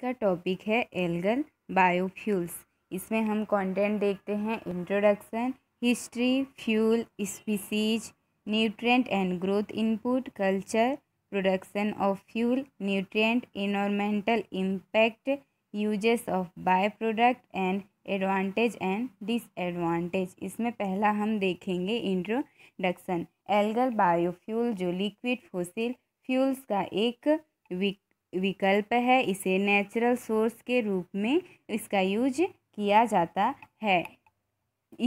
का टॉपिक है Elgon biofuels इसमें हम कंटेंट देखते हैं introduction history fuel species nutrient and growth input culture production of fuel nutrient environmental impact uses of byproduct and advantage and disadvantage इसमें पहला हम देखेंगे इंट्रोडक्शन एल्गल बायोफ्यूल जो लिक्विड फोसिल फ्यूल्स का एक विक विकल्प है इसे नेचुरल सोर्स के रूप में इसका यूज किया जाता है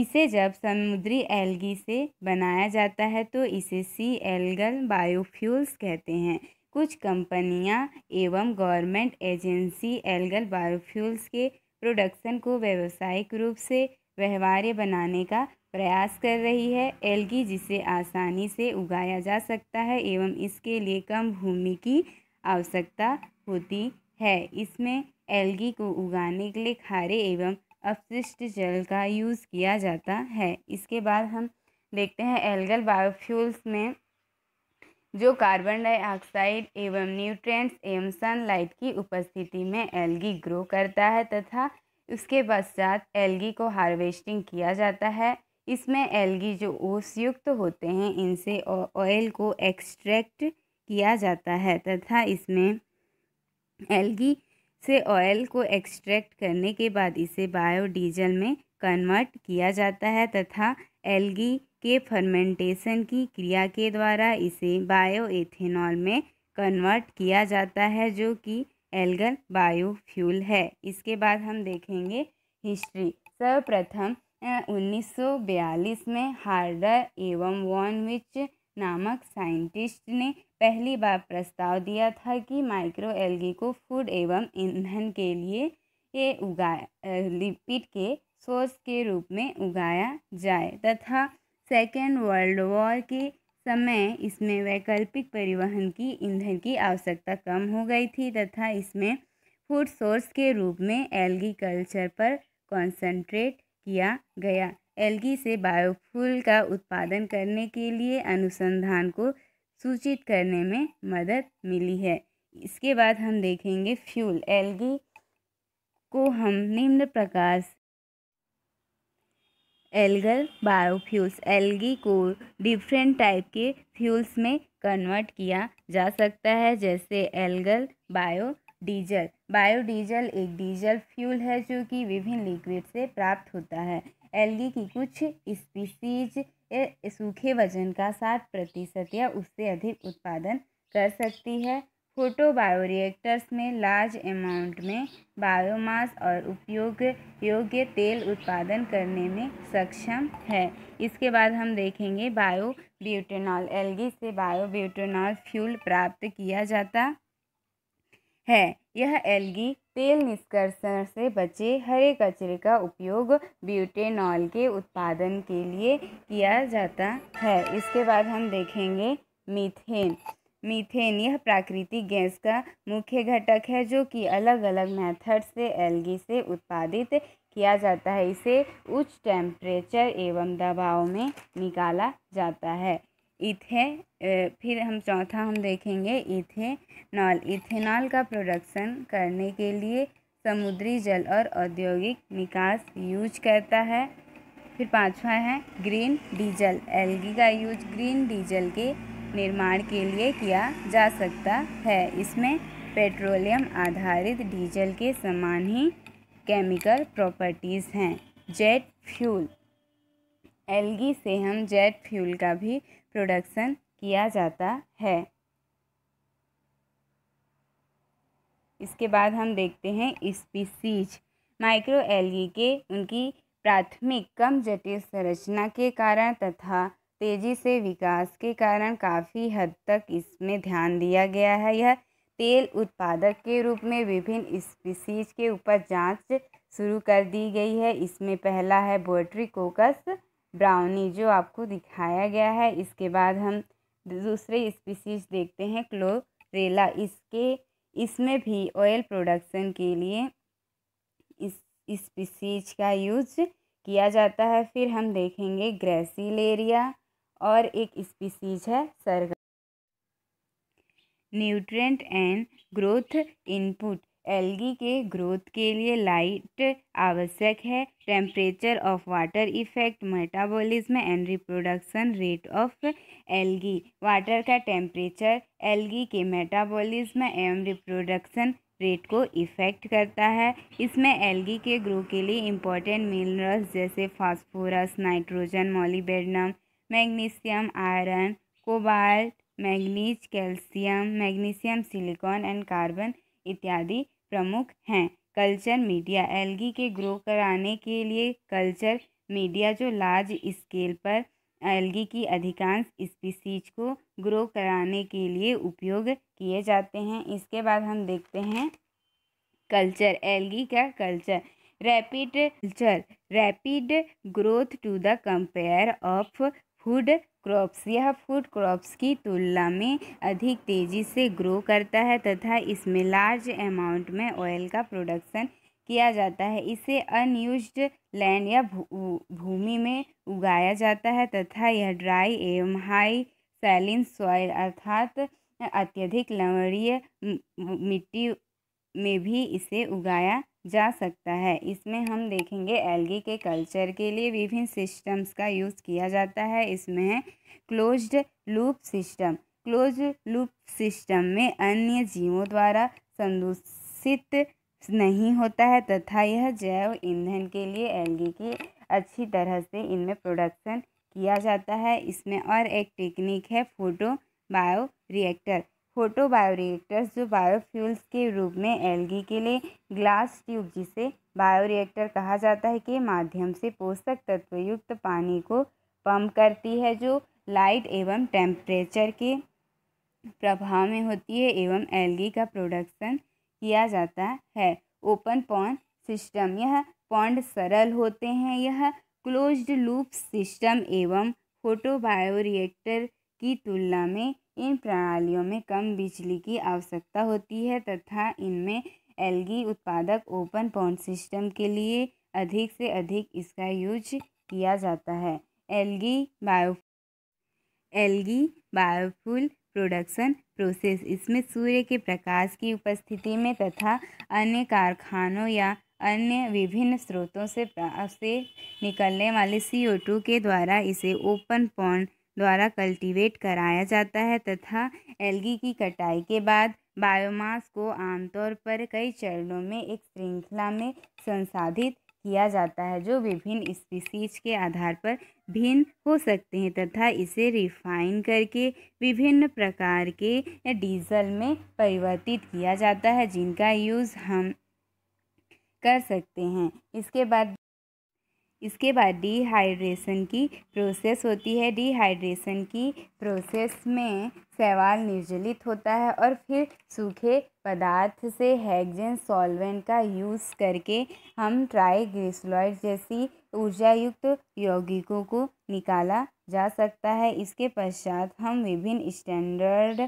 इसे जब समुद्री एल्गी से बनाया जाता है तो इसे सी एल्गल बायोफ्यूल्स कहते हैं कुछ कंपनियां एवं गवर्नमेंट एजेंसी एल्गल बायोफ्यूल्स के प्रोडक्शन को व्यावसायिक रूप से व्यवहार्य बनाने का प्रयास कर रही है एल्गी जिसे आसानी से उगाया जा सकता है एवं इसके लिए कम भूमि की आवश्यकता होती है इसमें एल्गी को उगाने के लिए खारे एवं अपशिष्ट जल का यूज़ किया जाता है इसके बाद हम देखते हैं एल्गल बायोफ्यूल्स में जो कार्बन डाइऑक्साइड एवं न्यूट्रिएंट्स एवं सनलाइट की उपस्थिति में एल्गी ग्रो करता है तथा उसके पश्चात एल्गी को हार्वेस्टिंग किया जाता है इसमें एल्गी जो ओसयुक्त होते हैं इनसे ऑयल को एक्सट्रैक्ट किया जाता है तथा इसमें एल्गी से ऑयल को एक्सट्रैक्ट करने के बाद इसे बायोडीजल में कन्वर्ट किया जाता है तथा एल्गी के फर्मेंटेशन की क्रिया के द्वारा इसे बायो एथेनॉल में कन्वर्ट किया जाता है जो कि एल्गल बायोफ्यूल है इसके बाद हम देखेंगे हिस्ट्री सर्वप्रथम 1942 में हार्डर एवं वॉन विच नामक साइंटिस्ट ने पहली बार प्रस्ताव दिया था कि माइक्रो एल्गी को फूड एवं ईंधन के लिए ये उगा लिपिड के सोर्स के रूप में उगाया जाए तथा सेकेंड वर्ल्ड वॉर के समय इसमें वैकल्पिक परिवहन की ईंधन की आवश्यकता कम हो गई थी तथा इसमें फूड सोर्स के रूप में एल्गी कल्चर पर कंसंट्रेट किया गया एलगी से बायोफ्यूल का उत्पादन करने के लिए अनुसंधान को सूचित करने में मदद मिली है इसके बाद हम देखेंगे फ्यूल एलगी को हम निम्न प्रकार एल्गर बायोफ्यूल्स एलगी को डिफरेंट टाइप के फ्यूल्स में कन्वर्ट किया जा सकता है जैसे एल्गर बायो डीजल बायोडीजल एक डीजल फ्यूल है जो कि विभिन्न लिक्विड से प्राप्त होता है एलगी की कुछ स्पीसीज सूखे वजन का सात प्रतिशत या उससे अधिक उत्पादन कर सकती है फोटो बायोरिएक्टर्स में लार्ज अमाउंट में बायोमास और उपयोग योग्य तेल उत्पादन करने में सक्षम है इसके बाद हम देखेंगे बायो ब्यूटेनॉल एलगी से बायो ब्यूटेनॉल फ्यूल प्राप्त किया जाता है यह एलगी तेल निष्कर्षण से बचे हरे कचरे का उपयोग ब्यूटेनॉल के उत्पादन के लिए किया जाता है इसके बाद हम देखेंगे मीथेन मीथेन यह प्राकृतिक गैस का मुख्य घटक है जो कि अलग अलग मेथड से एलगी से उत्पादित किया जाता है इसे उच्च टेम्परेचर एवं दबाव में निकाला जाता है इथे फिर हम चौथा हम देखेंगे इथेनॉल इथेनॉल का प्रोडक्शन करने के लिए समुद्री जल और औद्योगिक निकास यूज करता है फिर पांचवा है ग्रीन डीजल एलगी का यूज ग्रीन डीजल के निर्माण के लिए किया जा सकता है इसमें पेट्रोलियम आधारित डीजल के समान ही केमिकल प्रॉपर्टीज़ हैं जेट फ्यूल एलगी से हम जेट फ्यूल का भी प्रोडक्शन किया जाता है इसके बाद हम देखते हैं स्पीसीज माइक्रो एलगी के उनकी प्राथमिक कम जटिल संरचना के कारण तथा तेजी से विकास के कारण काफ़ी हद तक इसमें ध्यान दिया गया है यह तेल उत्पादक के रूप में विभिन्न स्पीसीज के ऊपर जांच शुरू कर दी गई है इसमें पहला है बोट्री कोकस ब्राउनी जो आपको दिखाया गया है इसके बाद हम दूसरे स्पीसीज देखते हैं क्लोरेला इसके इसमें भी ऑयल प्रोडक्शन के लिए इस स्पीसीज का यूज किया जाता है फिर हम देखेंगे ग्रेसिलेरिया और एक स्पीसीज है सरगा nutrient and growth input algae के ग्रोथ के लिए लाइट आवश्यक है temperature of water effect metabolism and reproduction rate of algae water का टेम्परेचर एल्गी के मेटाबॉलिज्म एवं रिप्रोडक्शन रेट को इफ़ेक्ट करता है इसमें एल्गी के ग्रो के लिए इम्पोर्टेंट मिनरल्स जैसे phosphorus nitrogen molybdenum magnesium iron cobalt manganese calcium magnesium silicon and carbon इत्यादि प्रमुख हैं कल्चर मीडिया एलगी के ग्रो कराने के लिए कल्चर मीडिया जो लार्ज स्केल पर एलगी की अधिकांश स्पीसीज को ग्रो कराने के लिए उपयोग किए जाते हैं इसके बाद हम देखते हैं कल्चर एलगी का culture rapid culture rapid growth to the compare of food crops यह फूड क्रॉप्स की तुलना में अधिक तेज़ी से ग्रो करता है तथा इसमें लार्ज अमाउंट में ऑयल का प्रोडक्शन किया जाता है इसे अनयूज लैंड या भूमि में उगाया जाता है तथा यह ड्राई एवं हाई सैलिन सॉइल अर्थात अत्यधिक लवणीय मिट्टी में भी इसे उगाया जा सकता है इसमें हम देखेंगे एलगी के कल्चर के लिए विभिन्न सिस्टम्स का यूज़ किया जाता है इसमें है closed loop system close loop system में अन्य जीवों द्वारा संदूषित नहीं होता है तथा यह जैव ईंधन के लिए एलगी की अच्छी तरह से इनमें प्रोडक्शन किया जाता है इसमें और एक टेक्निक है photobioreactor photobioreactors जो बायोफ्यूल्स के रूप में एलगी के लिए ग्लास ट्यूब जिसे बायोरिएक्टर कहा जाता है के माध्यम से पोषक तत्वयुक्त पानी को पंप करती है जो लाइट एवं टेम्परेचर के प्रभाव में होती है एवं एलगी का प्रोडक्शन किया जाता है ओपन पॉन्ड सिस्टम यह पॉन्ड सरल होते हैं यह क्लोज्ड लूप सिस्टम एवं फोटो बायोरिएक्टर की तुलना में इन प्रणालियों में कम बिजली की आवश्यकता होती है तथा इनमें एलगी उत्पादक ओपन पॉन्ड सिस्टम के लिए अधिक से अधिक इसका यूज किया जाता है algae bio algae biofuel production process इसमें सूर्य के प्रकाश की उपस्थिति में तथा अन्य कारखानों या अन्य विभिन्न स्रोतों से से निकलने वाले सी के द्वारा इसे ओपन पॉन्ड द्वारा कल्टीवेट कराया जाता है तथा एलगी की कटाई के बाद बायोमास को आमतौर पर कई चरणों में एक श्रृंखला में संसाधित किया जाता है जो विभिन्न स्पीसीज के आधार पर भिन्न हो सकते हैं तथा इसे रिफाइन करके विभिन्न प्रकार के डीजल में परिवर्तित किया जाता है जिनका यूज़ हम कर सकते हैं इसके बाद इसके बाद डिहाइड्रेशन की प्रोसेस होती है डिहाइड्रेशन की प्रोसेस में सवाल निर्जलित होता है और फिर सूखे पदार्थ से हैगजन सॉल्वेंट का यूज़ करके हम ट्राइग्लिसरॉइड जैसी ऊर्जायुक्त यौगिकों को निकाला जा सकता है इसके पश्चात हम विभिन्न स्टैंडर्ड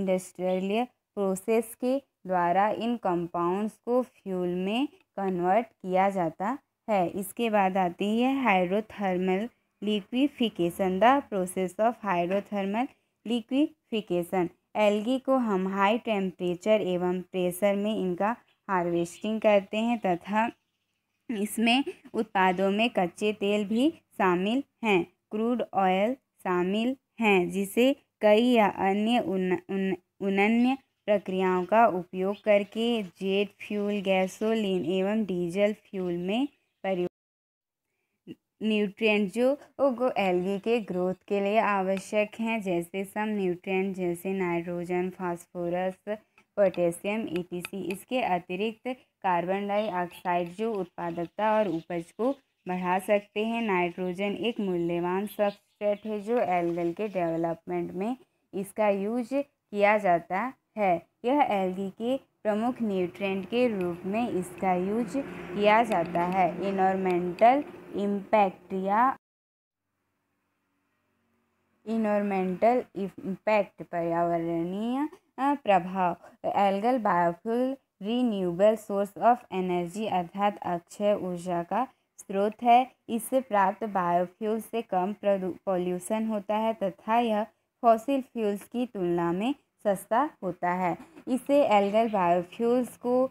इंडस्ट्रियल प्रोसेस के द्वारा इन कंपाउंड्स को फ्यूल में कन्वर्ट किया जाता है इसके बाद आती है hydrothermal liquefaction the process of hydrothermal liquefaction algae को हम हाई टेम्परेचर एवं प्रेशर में इनका हार्वेस्टिंग करते हैं तथा इसमें उत्पादों में कच्चे तेल भी शामिल हैं क्रूड ऑयल शामिल हैं जिसे कई या अन्य उन, उन, प्रक्रियाओं का उपयोग करके जेट फ्यूल गैसोलीन एवं डीजल फ्यूल में न्यूट्रिएंट जो एलगी के ग्रोथ के लिए आवश्यक हैं जैसे सम न्यूट्रिएंट जैसे नाइट्रोजन फास्फोरस पोटेशियम ईटीसी इसके अतिरिक्त कार्बन डाइऑक्साइड जो उत्पादकता और उपज को बढ़ा सकते हैं नाइट्रोजन एक मूल्यवान सब्सट्रेट है जो एलगल के डेवलपमेंट में इसका यूज किया जाता है यह एलगी के प्रमुख न्यूट्रेंट के रूप में इसका यूज किया जाता है इनोरमेंटल इम्पैक्ट या इनोरमेंटल इम्पैक्ट पर्यावरणीय प्रभाव algal biofuel renewable source of energy अर्थात अक्षय ऊर्जा का स्रोत है इससे प्राप्त बायोफ्यूल से कम पॉल्यूशन होता है तथा यह फॉसिल फ्यूल्स की तुलना में सस्ता होता है इससे एल्गल बायोफ्यूल्स को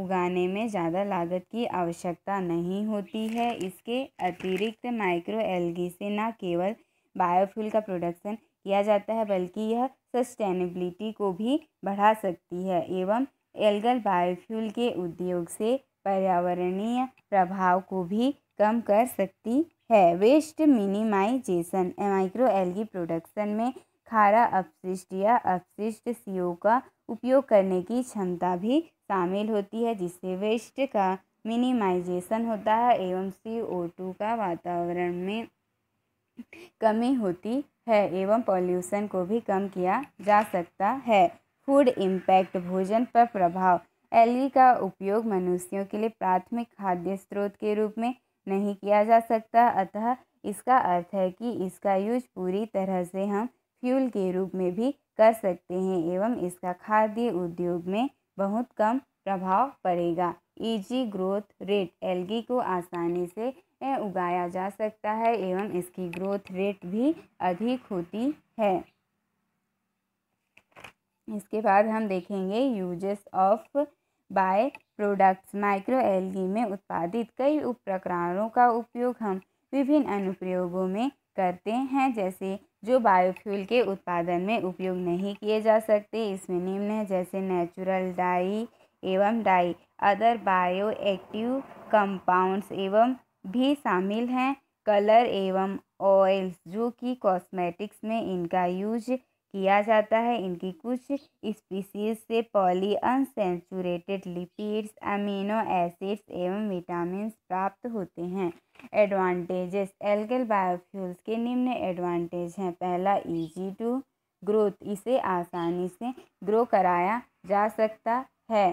उगाने में ज़्यादा लागत की आवश्यकता नहीं होती है इसके अतिरिक्त माइक्रो एल्गी से न केवल बायोफ्यूल का प्रोडक्शन किया जाता है बल्कि यह सस्टेनेबिलिटी को भी बढ़ा सकती है एवं एल्गल बायोफ्यूल के उद्योग से पर्यावरणीय प्रभाव को भी कम कर सकती है waste minimisation microalgae production में खारा अपशिष्ट या अपशिष्ट सीओ का उपयोग करने की क्षमता भी शामिल होती है जिससे वेस्ट का मिनिमाइजेशन होता है एवं सी ओ टू का वातावरण में कमी होती है एवं पॉल्यूशन को भी कम किया जा सकता है फूड इम्पैक्ट भोजन पर प्रभाव एलगी e का उपयोग मनुष्यों के लिए प्राथमिक खाद्य स्रोत के रूप में नहीं किया जा सकता अतः इसका अर्थ है कि इसका यूज पूरी तरह से हम फ्यूल के रूप में भी कर सकते हैं एवं इसका खाद्य उद्योग में बहुत कम प्रभाव पड़ेगा ईजी ग्रोथ रेट एल्गी को आसानी से उगाया जा सकता है एवं इसकी ग्रोथ रेट भी अधिक होती है इसके बाद हम देखेंगे uses of byproducts microalgae में उत्पादित कई उपप्रकारों का उपयोग हम विभिन्न अनुप्रयोगों में करते हैं जैसे जो बायोफ्यूल के उत्पादन में उपयोग नहीं किए जा सकते इसमें निम्न है जैसे नेचुरल डाई एवं dye other bioactive compounds एवं भी शामिल हैं कलर एवं ऑयल्स जो कि कॉस्मेटिक्स में इनका यूज किया जाता है इनकी कुछ स्पीसीज से polyunsaturated lipids amino acids एवं विटामिन प्राप्त होते हैं एडवांटेजेस एल्गल बायोफ्यूल्स के निम्न एडवांटेज हैं पहला इजी e टू ग्रोथ इसे आसानी से ग्रो कराया जा सकता है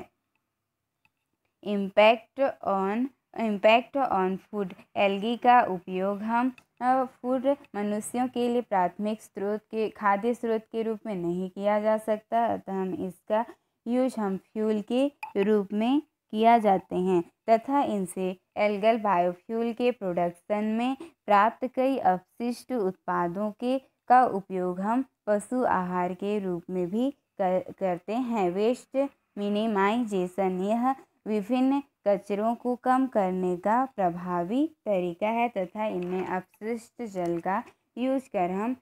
impact on impact on food algae का उपयोग हम फूड मनुष्यों के लिए प्राथमिक स्रोत के खाद्य स्रोत के रूप में नहीं किया जा सकता अतः हम इसका यूज हम फ्यूल के रूप में किया जाते हैं तथा इनसे एल्गल बायोफ्यूल के प्रोडक्शन में प्राप्त कई अपशिष्ट उत्पादों के का उपयोग हम पशु आहार के रूप में भी कर, करते हैं वेस्ट मिनिमाइजेशन यह विभिन्न कचरों को कम करने का प्रभावी तरीका है तथा इनमें अपशिष्ट जल का यूज कर हम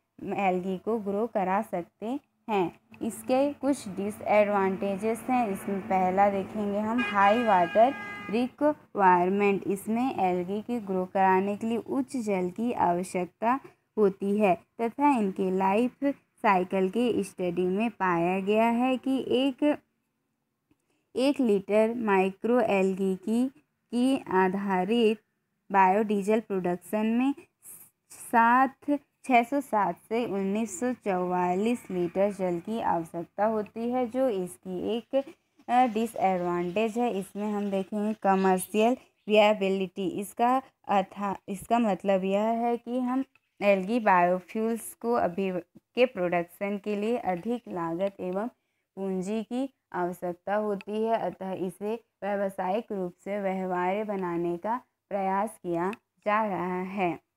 एल्गी को ग्रो करा सकते हैं इसके कुछ डिसएडवांटेजेस हैं इसमें पहला देखेंगे हम हाई वाटर रिक्वायरमेंट इसमें एल्गी के ग्रो कराने के लिए उच्च जल की आवश्यकता होती है तथा इनके लाइफ साइकिल के स्टडी में पाया गया है कि एक एक लीटर माइक्रो एलगी की की आधारित बायोडीजल प्रोडक्शन में सात छः सौ सात से उन्नीस सौ चौवालीस लीटर जल की आवश्यकता होती है जो इसकी एक डिसएडवांटेज है इसमें हम देखेंगे कमर्शियल वियाबिलिटी इसका अर्था इसका मतलब यह है कि हम एलगी बायोफ्यूल्स को अभी के प्रोडक्शन के लिए अधिक लागत एवं पूंजी की आवश्यकता होती है अतः इसे व्यावसायिक रूप से व्यवहार्य बनाने का प्रयास किया जा रहा है